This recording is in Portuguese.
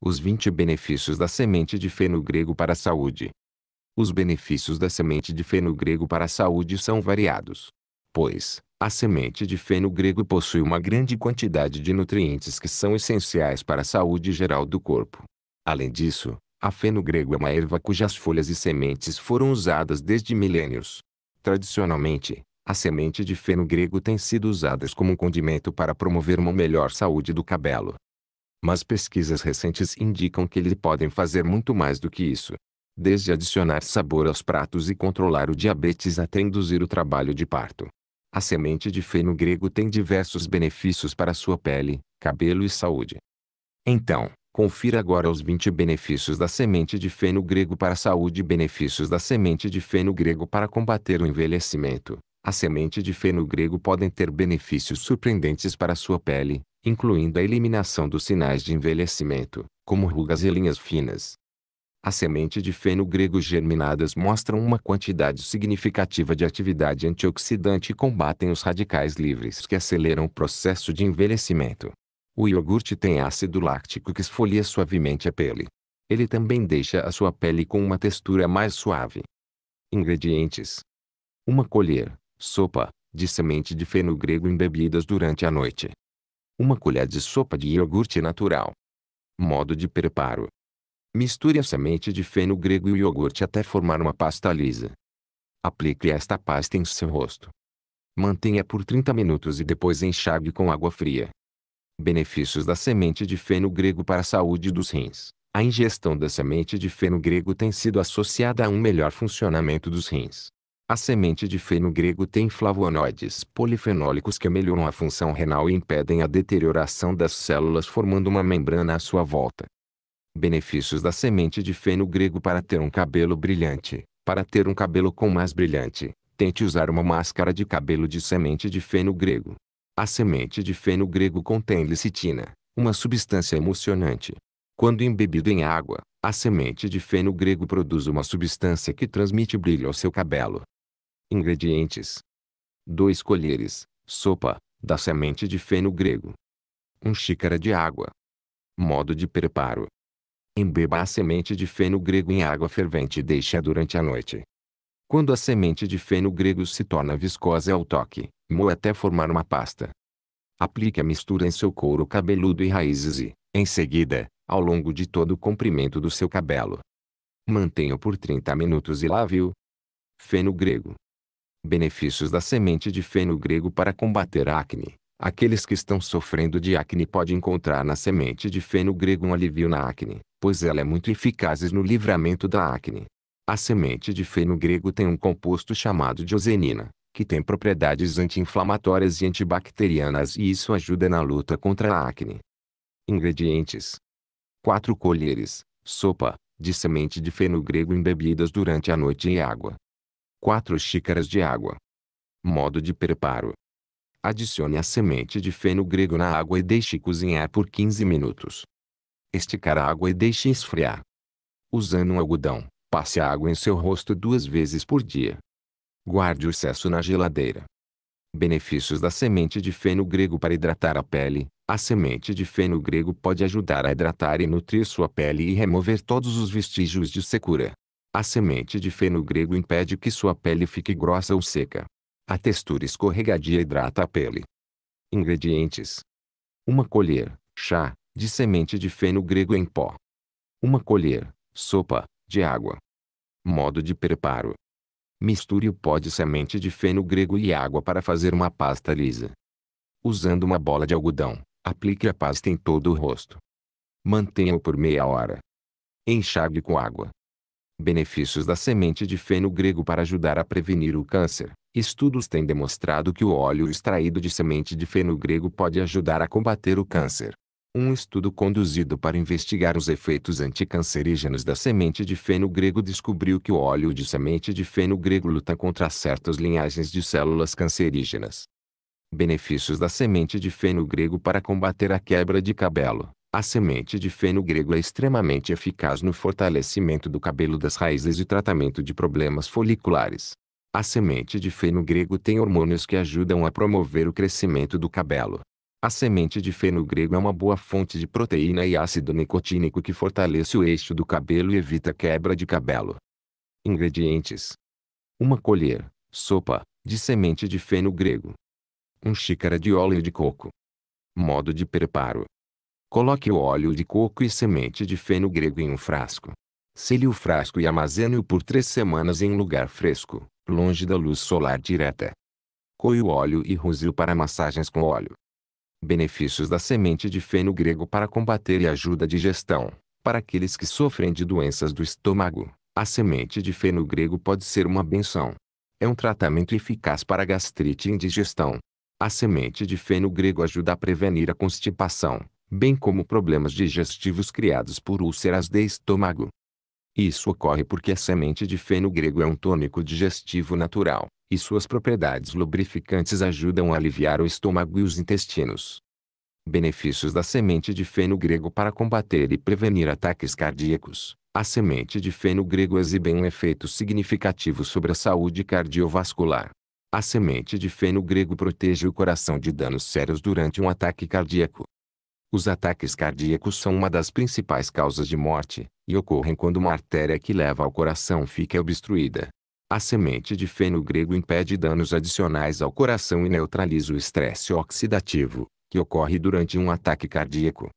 Os 20 benefícios da semente de feno grego para a saúde. Os benefícios da semente de feno grego para a saúde são variados. Pois, a semente de feno grego possui uma grande quantidade de nutrientes que são essenciais para a saúde geral do corpo. Além disso, a feno grego é uma erva cujas folhas e sementes foram usadas desde milênios. Tradicionalmente, a semente de feno grego tem sido usada como um condimento para promover uma melhor saúde do cabelo mas pesquisas recentes indicam que eles podem fazer muito mais do que isso. Desde adicionar sabor aos pratos e controlar o diabetes até induzir o trabalho de parto. A semente de feno grego tem diversos benefícios para sua pele, cabelo e saúde. Então, confira agora os 20 benefícios da semente de feno grego para a saúde e benefícios da semente de feno grego para combater o envelhecimento. A semente de feno grego podem ter benefícios surpreendentes para sua pele, incluindo a eliminação dos sinais de envelhecimento, como rugas e linhas finas. A semente de feno grego germinadas mostram uma quantidade significativa de atividade antioxidante e combatem os radicais livres que aceleram o processo de envelhecimento. O iogurte tem ácido láctico que esfolia suavemente a pele. Ele também deixa a sua pele com uma textura mais suave. Ingredientes: Uma colher, sopa, de semente de feno grego embebidas durante a noite uma colher de sopa de iogurte natural. Modo de preparo. Misture a semente de feno grego e o iogurte até formar uma pasta lisa. Aplique esta pasta em seu rosto. Mantenha por 30 minutos e depois enxague com água fria. Benefícios da semente de feno grego para a saúde dos rins. A ingestão da semente de feno grego tem sido associada a um melhor funcionamento dos rins. A semente de feno grego tem flavonoides polifenólicos que melhoram a função renal e impedem a deterioração das células formando uma membrana à sua volta. Benefícios da semente de feno grego para ter um cabelo brilhante. Para ter um cabelo com mais brilhante, tente usar uma máscara de cabelo de semente de feno grego. A semente de feno grego contém licitina, uma substância emulsionante. Quando embebida em água, a semente de feno grego produz uma substância que transmite brilho ao seu cabelo. Ingredientes: 2 colheres, sopa, da semente de feno grego. 1 um xícara de água. Modo de preparo: Embeba a semente de feno grego em água fervente e deixe-a durante a noite. Quando a semente de feno grego se torna viscosa ao toque, moa até formar uma pasta. Aplique a mistura em seu couro cabeludo e raízes e, em seguida, ao longo de todo o comprimento do seu cabelo. Mantenha por 30 minutos e lave-o. Feno grego. Benefícios da semente de feno grego para combater a acne. Aqueles que estão sofrendo de acne podem encontrar na semente de feno grego um alívio na acne, pois ela é muito eficaz no livramento da acne. A semente de feno grego tem um composto chamado diosenina, que tem propriedades anti-inflamatórias e antibacterianas e isso ajuda na luta contra a acne. Ingredientes: 4 colheres, sopa, de semente de feno grego embebidas durante a noite e água. 4 xícaras de água. Modo de preparo. Adicione a semente de feno grego na água e deixe cozinhar por 15 minutos. Esticar a água e deixe esfriar. Usando um algodão, passe a água em seu rosto duas vezes por dia. Guarde o excesso na geladeira. Benefícios da semente de feno grego para hidratar a pele. A semente de feno grego pode ajudar a hidratar e nutrir sua pele e remover todos os vestígios de secura. A semente de feno grego impede que sua pele fique grossa ou seca. A textura escorregadia hidrata a pele. Ingredientes: Uma colher, chá, de semente de feno grego em pó. Uma colher, sopa, de água. Modo de preparo: Misture o pó de semente de feno grego e água para fazer uma pasta lisa. Usando uma bola de algodão, aplique a pasta em todo o rosto. Mantenha-o por meia hora. Enxague com água. Benefícios da semente de feno grego para ajudar a prevenir o câncer. Estudos têm demonstrado que o óleo extraído de semente de feno grego pode ajudar a combater o câncer. Um estudo conduzido para investigar os efeitos anticancerígenos da semente de feno grego descobriu que o óleo de semente de feno grego luta contra certas linhagens de células cancerígenas. Benefícios da semente de feno grego para combater a quebra de cabelo. A semente de feno grego é extremamente eficaz no fortalecimento do cabelo das raízes e tratamento de problemas foliculares. A semente de feno grego tem hormônios que ajudam a promover o crescimento do cabelo. A semente de feno grego é uma boa fonte de proteína e ácido nicotínico que fortalece o eixo do cabelo e evita quebra de cabelo. Ingredientes: Uma colher, sopa, de semente de feno grego. um xícara de óleo de coco. Modo de preparo: Coloque o óleo de coco e semente de feno grego em um frasco. Sele o frasco e armazene-o por três semanas em um lugar fresco, longe da luz solar direta. Coe o óleo e use-o para massagens com óleo. Benefícios da semente de feno grego para combater e ajuda a digestão. Para aqueles que sofrem de doenças do estômago, a semente de feno grego pode ser uma benção. É um tratamento eficaz para gastrite e indigestão. A semente de feno grego ajuda a prevenir a constipação, bem como problemas digestivos criados por úlceras de estômago. Isso ocorre porque a semente de feno grego é um tônico digestivo natural, e suas propriedades lubrificantes ajudam a aliviar o estômago e os intestinos. Benefícios da semente de feno grego para combater e prevenir ataques cardíacos. A semente de feno grego exibe um efeito significativo sobre a saúde cardiovascular. A semente de feno grego protege o coração de danos sérios durante um ataque cardíaco, os ataques cardíacos são uma das principais causas de morte, e ocorrem quando uma artéria que leva ao coração fica obstruída. A semente de feno grego impede danos adicionais ao coração e neutraliza o estresse oxidativo, que ocorre durante um ataque cardíaco.